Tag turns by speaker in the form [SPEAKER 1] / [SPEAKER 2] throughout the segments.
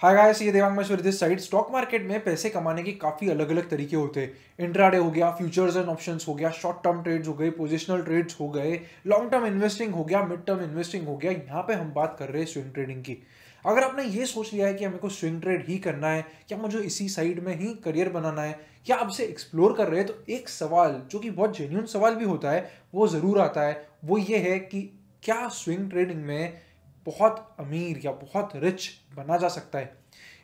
[SPEAKER 1] hi guys ये देवांग मशहूर this side stock market में पैसे कमाने के काफ़ी अलग अलग तरीके होते हैं इंट्राडे हो गया फ्यूचर्स एंड ऑप्शंस हो गया शॉर्ट टर्म ट्रेड्स हो गए पोजिशनल ट्रेड्स हो गए लॉन्ग टर्म इन्वेस्टिंग हो गया मिड टर्म इन्वेस्टिंग हो गया यहाँ पे हम बात कर रहे हैं स्विंग ट्रेडिंग की अगर आपने ये सोच लिया है कि हमें को स्विंग ट्रेड ही करना है क्या मुझे इसी साइड में ही करियर बनाना है क्या आप इसे एक्सप्लोर कर रहे हैं तो एक सवाल जो कि बहुत जेन्यून सवाल भी होता है वो ज़रूर आता है वो ये है कि क्या स्विंग ट्रेडिंग में बहुत अमीर या बहुत रिच बना जा सकता है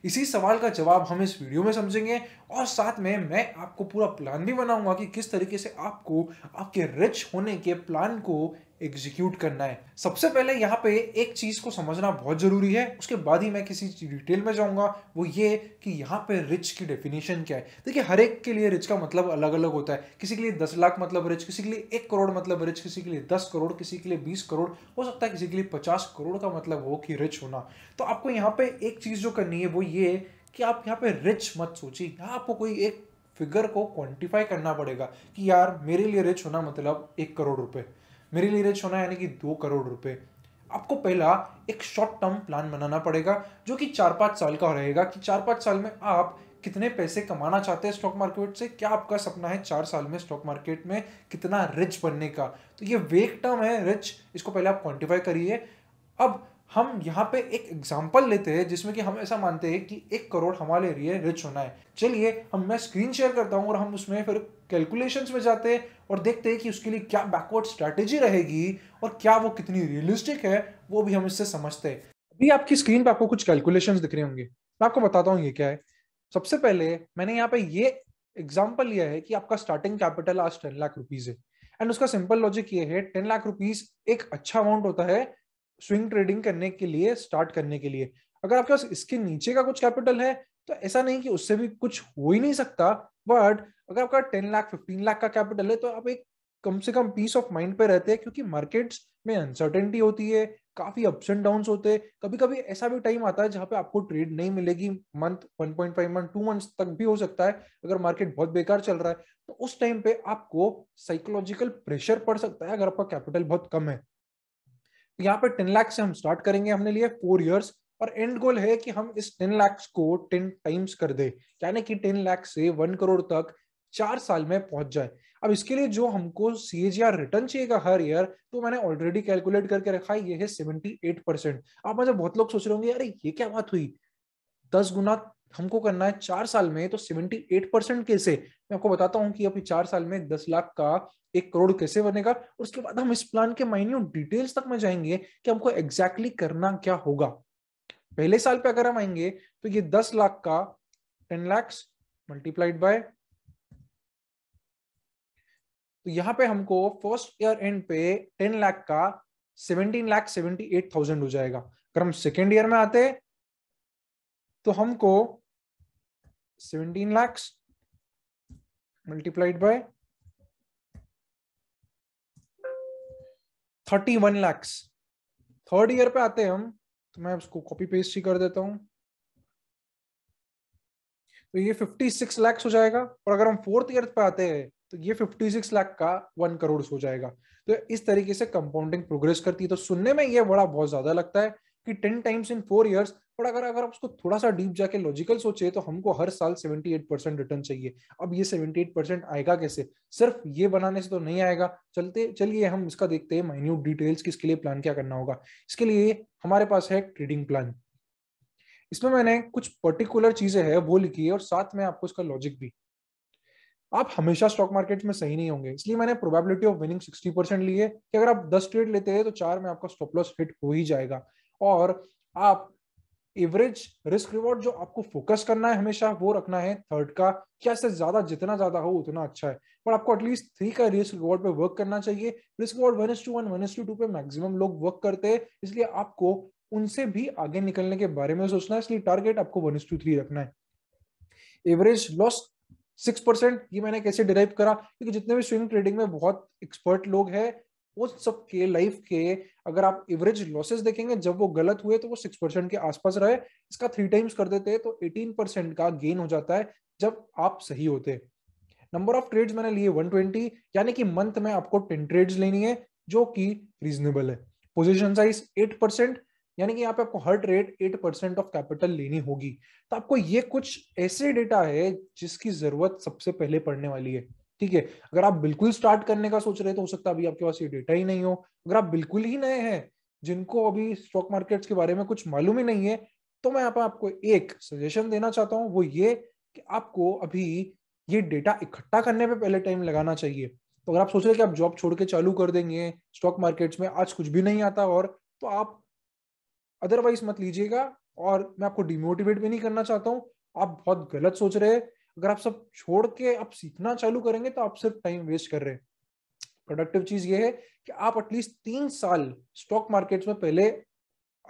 [SPEAKER 1] इसी सवाल का जवाब हम इस वीडियो में समझेंगे और साथ में मैं आपको पूरा प्लान भी बनाऊंगा कि किस तरीके से आपको आपके रिच होने के प्लान को एग्जीक्यूट करना है सबसे पहले यहाँ पे एक चीज़ को समझना बहुत ज़रूरी है उसके बाद ही मैं किसी डिटेल में जाऊंगा वो ये कि यहाँ पे रिच की डेफिनेशन क्या है देखिए हर एक के लिए रिच का मतलब अलग अलग होता है किसी के लिए दस लाख मतलब रिच किसी के लिए एक करोड़ मतलब रिच किसी के लिए दस करोड़ किसी के लिए बीस करोड़ हो सकता है किसी के लिए पचास करोड़ का मतलब हो कि रिच होना तो आपको यहाँ पे एक चीज़ जो करनी है वो ये कि आप यहाँ पे रिच मत सोचिए यहाँ आपको कोई एक फिगर को क्वांटिफाई करना पड़ेगा कि यार मेरे लिए रिच होना मतलब एक करोड़ रुपए मेरे लिए रिच होना यानी कि दो करोड़ रुपए आपको पहला एक शॉर्ट टर्म प्लान बनाना पड़ेगा जो कि चार पाँच साल का रहेगा कि चार पाँच साल में आप कितने पैसे कमाना चाहते हैं स्टॉक मार्केट से क्या आपका सपना है चार साल में स्टॉक मार्केट में कितना रिच बनने का तो ये वेक टर्म है रिच इसको पहले आप क्वान्टिफाई करिए अब हम यहाँ पे एक एग्जाम्पल लेते हैं जिसमें कि हम ऐसा मानते हैं कि एक करोड़ हमारे लिए रिच होना है चलिए हम मैं स्क्रीन शेयर करता हूँ और हम उसमें फिर कैलकुलेशंस में जाते हैं और देखते हैं कि उसके लिए क्या बैकवर्ड स्ट्रैटेजी रहेगी और क्या वो कितनी रियलिस्टिक है वो भी हम इससे समझते हैं अभी आपकी स्क्रीन पर आपको कुछ कैलकुलेशन दिख रहे होंगे मैं आपको बताता हूँ ये क्या है सबसे पहले मैंने यहाँ पे ये एग्जाम्पल लिया है कि आपका स्टार्टिंग कैपिटल आज टेन लाख रुपीज है एंड उसका सिंपल लॉजिक ये है टेन लाख रुपीज एक अच्छा अमाउंट होता है स्विंग ट्रेडिंग करने के लिए स्टार्ट करने के लिए अगर आपके पास इसके नीचे का कुछ कैपिटल है तो ऐसा नहीं कि उससे भी कुछ हो ही नहीं सकता बट अगर आपका टेन लाख फिफ्टीन लाख का कैपिटल है तो आप एक कम से कम पीस ऑफ माइंड पे रहते हैं क्योंकि मार्केट्स में अनसर्टेनिटी होती है काफी अप्स एंड डाउन होते हैं कभी कभी ऐसा भी टाइम आता है जहां पे आपको ट्रेड नहीं मिलेगी month one point five month two month तक भी हो सकता है अगर मार्केट बहुत बेकार चल रहा है तो उस टाइम पे आपको साइकोलॉजिकल प्रेशर पड़ सकता है अगर आपका कैपिटल बहुत कम है यहाँ पर टेन लैक्स से हम स्टार्ट करेंगे हमने लिए फोर ईयर्स और एंड गोल है कि हम इस टेन लैक्स को टेन टाइम्स कर दे यानी कि टेन लैक्स से वन करोड़ तक चार साल में पहुंच जाए अब इसके लिए जो हमको सीएजीआर रिटर्न चाहिएगा हर ईयर तो मैंने ऑलरेडी कैलकुलेट करके रखा है ये है सेवेंटी एट परसेंट आप मतलब बहुत लोग सोच रहे होंगे अरे ये क्या बात हुई दस गुना हमको करना है चार साल में तो सेवेंटी एट परसेंट कैसे मैं आपको बताता हूँ कि अभी चार साल में दस लाख का एक करोड़ कैसे बनेगा और उसके बाद हम इस प्लान के माइन्यूट डिटेल्स तक में जाएंगे कि हमको एग्जैक्टली exactly करना क्या होगा पहले साल पे अगर हम आएंगे तो ये दस लाख का टेन लैक्स मल्टीप्लाइड बाय तो यहाँ पे हमको फर्स्ट ईयर एंड पे टेन लाख का seventeen lakh seventy eight thousand हो जाएगा अगर हम सेकेंड ईयर में आते तो हमको 17 lakhs multiplied by 31 lakhs third year पे आते हैं हम तो मैं उसको कॉपी पेस्ट ही कर देता हूं तो ये फिफ्टी सिक्स लैक्स हो जाएगा और अगर हम फोर्थ ईयर पे आते हैं तो ये सिक्स लैख का वन करोड़ हो जाएगा तो इस तरीके से कंपाउंडिंग प्रोग्रेस करती है तो सुनने में ये बड़ा बहुत ज्यादा लगता है कि ten times in four years but अगर अगर आप उसको थोड़ा सा डीप जाके लॉजिकल सोचे तो हमको हर साल सेवेंटी एट परसेंट रिटर्न चाहिए अब ये सेवेंटी एट परसेंट आएगा कैसे सिर्फ ये बनाने से तो नहीं आएगा चलते चलिए हम इसका देखते हैं माइन्यूट डिटेल्स किसके लिए प्लान क्या करना होगा इसके लिए हमारे पास है ट्रेडिंग प्लान इसमें मैंने कुछ पर्टिकुलर चीजें है वो लिखी है और साथ में आपको इसका लॉजिक भी आप हमेशा स्टॉक मार्केट में सही नहीं होंगे इसलिए मैंने प्रोबेबिलिटी ऑफ विनिंग 60 परसेंट ली है कि अगर आप 10 ट्रेड लेते हैं तो चार में आपका स्टॉप लॉस हिट हो ही जाएगा और आप एवरेज रिस्क रिवॉर्ड जो आपको फोकस करना है हमेशा वो रखना है थर्ड का क्या से ज्यादा जितना ज्यादा हो उतना अच्छा है पर आपको एटलीस्ट थ्री का रिस्क रिवॉर्ड पे वर्क करना चाहिए risk reward one is to one one is to two पे मैक्सिमम लोग वर्क करते हैं इसलिए आपको उनसे भी आगे निकलने के बारे में सोचना है इसलिए टारगेट आपको वन एस टू थ्री रखना है एवरेज लॉस सिक्स परसेंट ये मैंने कैसे डिराइव करा क्योंकि जितने भी स्विंग ट्रेडिंग में बहुत एक्सपर्ट लोग हैं उस सब के लाइफ के अगर आप एवरेज लॉसेस देखेंगे जब वो गलत हुए तो वो सिक्स परसेंट के आसपास रहे इसका थ्री टाइम्स कर देते तो एटीन परसेंट का गेन हो जाता है जब आप सही होते नंबर ऑफ ट्रेड्स मैंने लिए 120 यानी कि मंथ में आपको 10 ट्रेड्स लेनी है जो कि रीजनेबल है पोजीशन साइज 8 परसेंट यानी कि यहाँ पे आपको हर ट्रेड 8 परसेंट ऑफ कैपिटल लेनी होगी तो आपको ये कुछ ऐसे डेटा है जिसकी जरूरत सबसे पहले पड़ने वाली है ठीक है अगर आप बिल्कुल स्टार्ट करने का सोच रहे हैं तो हो सकता है अभी आपके पास ये डेटा ही नहीं हो अगर आप बिल्कुल ही नए हैं जिनको अभी स्टॉक मार्केट्स के बारे में कुछ मालूम ही नहीं है तो मैं आप आपको एक सजेशन देना चाहता हूँ वो ये कि आपको अभी ये डेटा इकट्ठा करने पे पहले टाइम लगाना चाहिए तो अगर आप सोच रहे कि आप जॉब छोड़ के चालू कर देंगे स्टॉक मार्केट्स में आज कुछ भी नहीं आता और तो आप अदरवाइज मत लीजिएगा और मैं आपको डिमोटिवेट भी नहीं करना चाहता हूँ आप बहुत गलत सोच रहे हैं अगर आप सब छोड़ के आप सीखना चालू करेंगे तो आप सिर्फ टाइम वेस्ट कर रहे हैं प्रोडक्टिव चीज ये है कि आप एटलीस्ट तीन साल स्टॉक मार्केट में पहले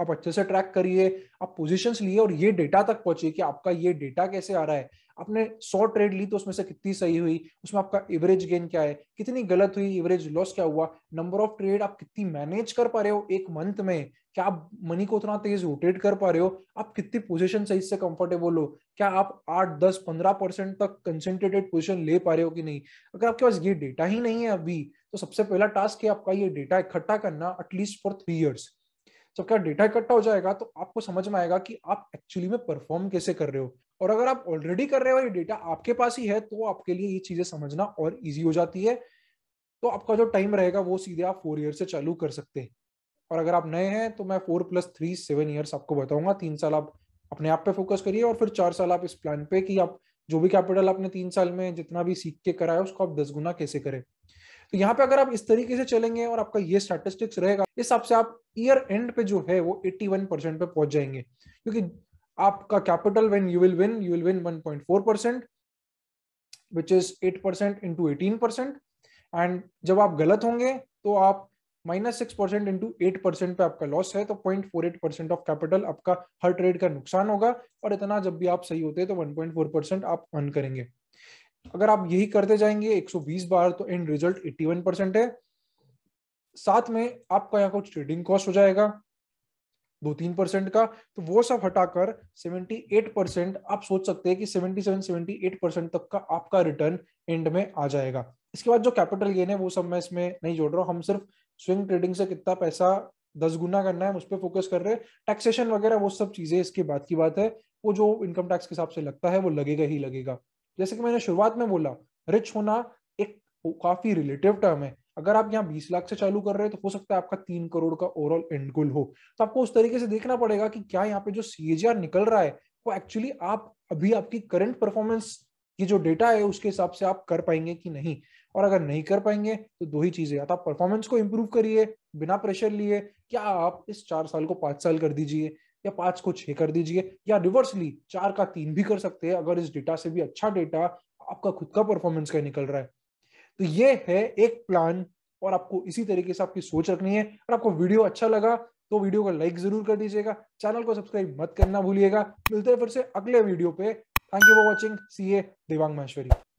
[SPEAKER 1] आप अच्छे से ट्रैक करिए आप पोजिशन लिए और ये डेटा तक पहुंचिए कि आपका ये डेटा कैसे आ रहा है आपने सौ ट्रेड ली तो उसमें से कितनी सही हुई उसमें आपका एवरेज गेन क्या है कितनी गलत हुई एवरेज लॉस क्या हुआ नंबर ऑफ ट्रेड आप कितनी मैनेज कर पा रहे हो एक मंथ में क्या आप मनी को उतना तेज रोटेट कर पा रहे हो आप कितनी पोजिशन सही से कंफर्टेबल हो क्या आप आठ दस पंद्रह परसेंट तक कंसेंट्रेटेड पोजिशन ले पा रहे हो कि नहीं अगर आपके पास ये डेटा ही नहीं है अभी तो सबसे पहला टास्क है आपका ये डेटा इकट्ठा करना एटलीस्ट फॉर थ्री ईयर्स जब क्या डेटा इकट्ठा हो जाएगा तो आपको समझ में आएगा कि आप एक्चुअली में परफॉर्म कैसे कर रहे हो और अगर आप ऑलरेडी कर रहे हो ये डेटा आपके पास ही है तो आपके लिए ये चीजें समझना और इजी हो जाती है तो आपका जो टाइम रहेगा वो सीधे आप फोर ईयर से चालू कर सकते हैं और अगर आप नए हैं तो मैं four plus three seven years आपको बताऊंगा तीन साल आप अपने आप पे फोकस करिए और फिर चार साल आप इस प्लान पे कि आप जो भी कैपिटल आपने तीन साल में जितना भी सीख के कराया उसको आप दस गुना कैसे करें तो यहाँ पे अगर आप इस तरीके से चलेंगे और आपका ये स्टैटिस्टिक्स रहेगा इस हिसाब से आप ईयर एंड पे जो है वो 81 परसेंट पे पहुंच जाएंगे क्योंकि आपका capital when you will win you will win 1.4 percent which is 8 percent into eighteen percent and जब आप गलत होंगे तो आप minus six percent into eight percent पे आपका लॉस है तो point four eight percent of capital आपका हर ट्रेड का नुकसान होगा और इतना जब भी आप सही होते हैं तो वन पॉइंट फोर परसेंट आप अर्न करेंगे अगर आप यही करते जाएंगे एक सौ बीस बार तो end result eighty one percent है साथ में आपका यहाँ कुछ ट्रेडिंग कॉस्ट हो जाएगा दो तीन परसेंट का तो वो सब हटाकर सेवेंटी एट परसेंट आप सोच सकते हैं कि सेवेंटी एट परसेंट तक का आपका रिटर्न एंड में आ जाएगा इसके बाद जो कैपिटल गेन है वो सब मैं इसमें नहीं जोड़ रहा हूँ हम सिर्फ स्विंग ट्रेडिंग से कितना पैसा दस गुना करना है उस पर फोकस कर रहे हैं टैक्सेशन वगैरह वो सब चीजें इसके बाद की बात है वो जो इनकम टैक्स के हिसाब से लगता है वो लगेगा ही लगेगा जैसे कि मैंने शुरुआत में बोला रिच होना एक काफी रिलेटिव टर्म है अगर आप यहाँ बीस लाख से चालू कर रहे हैं तो हो सकता है आपका तीन करोड़ का ओवरऑल एंड गोल हो तो आपको उस तरीके से देखना पड़ेगा कि क्या यहाँ पे जो सीएजीआर निकल रहा है वो एक्चुअली आप अभी आपकी करंट परफॉर्मेंस की जो डेटा है उसके हिसाब से आप कर पाएंगे कि नहीं और अगर नहीं कर पाएंगे तो दो ही चीजें या तो आप परफॉर्मेंस को इम्प्रूव करिए बिना प्रेशर लिए क्या आप इस चार साल को पांच साल कर दीजिए या पांच को छह कर दीजिए या रिवर्सली चार का तीन भी कर सकते हैं अगर इस डेटा से भी अच्छा डेटा आपका खुद का परफॉर्मेंस का निकल रहा है तो ये है एक प्लान और आपको इसी तरीके से आपकी सोच रखनी है और आपको वीडियो अच्छा लगा तो वीडियो को लाइक जरूर कर दीजिएगा चैनल को सब्सक्राइब मत करना भूलिएगा मिलते हैं फिर से अगले वीडियो पे thank you for watching C A Devang Maheshwari